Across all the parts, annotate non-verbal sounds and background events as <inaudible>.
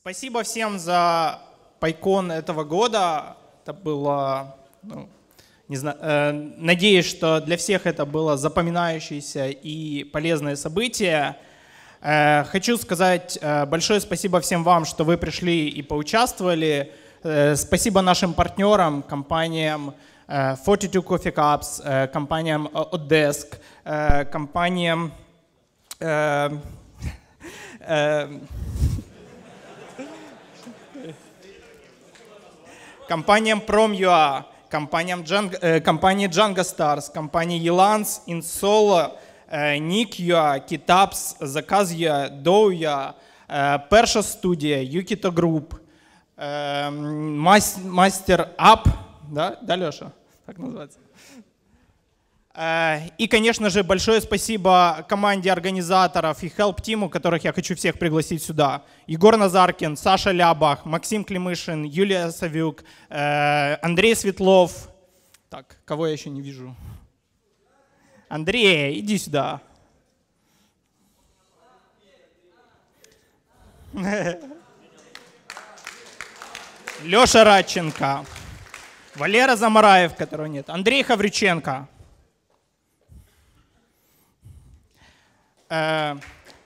Спасибо всем за пайкон этого года. Это было, ну, не знаю, э, надеюсь, что для всех это было запоминающееся и полезное событие. Э, хочу сказать э, большое спасибо всем вам, что вы пришли и поучаствовали. Э, спасибо нашим партнерам, компаниям 42 э, Coffee Cups, э, компаниям Odesk, э, компаниям... <laughs> компаниям Prom.ua, компаниям Django, э, компании Django Stars, компании Elance, Insola, э, Nick.ua, Kitabs, Заказ.ua, Dow.ua, э, Perша Studio, Yukito Group, э, Мастер Ап, да, да, Леша, так называется. Э, и, конечно же, большое спасибо команде организаторов и Help Team, которых я хочу всех пригласить сюда. Егор Назаркин, Саша Лябах, Максим Климышин, Юлия Савюк, э, Андрей Светлов. Так, кого я еще не вижу? Андрей, иди сюда. <laughs> Леша Радченко, Валера Замараев, которого нет, Андрей Хавриченко. Э,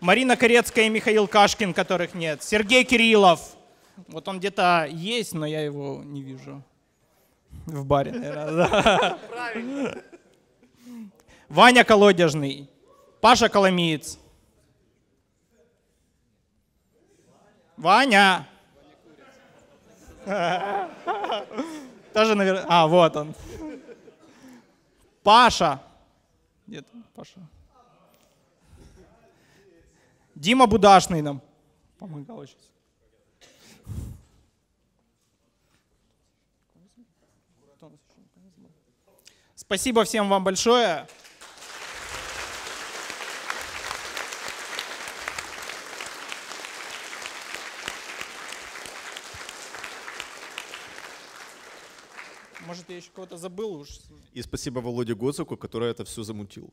Марина Корецкая и Михаил Кашкин, которых нет. Сергей Кириллов. Вот он где-то есть, но я его не вижу. В баре, наверное. Правильно. Ваня Колодежный. Паша Коломиец. Ваня. Тоже, наверное... А, вот он. Паша. Где-то Паша. Дима Будашный нам помогал сейчас. Спасибо всем вам большое. Может, я еще кого-то забыл уж. И спасибо Володе Гоцуку, который это все замутил.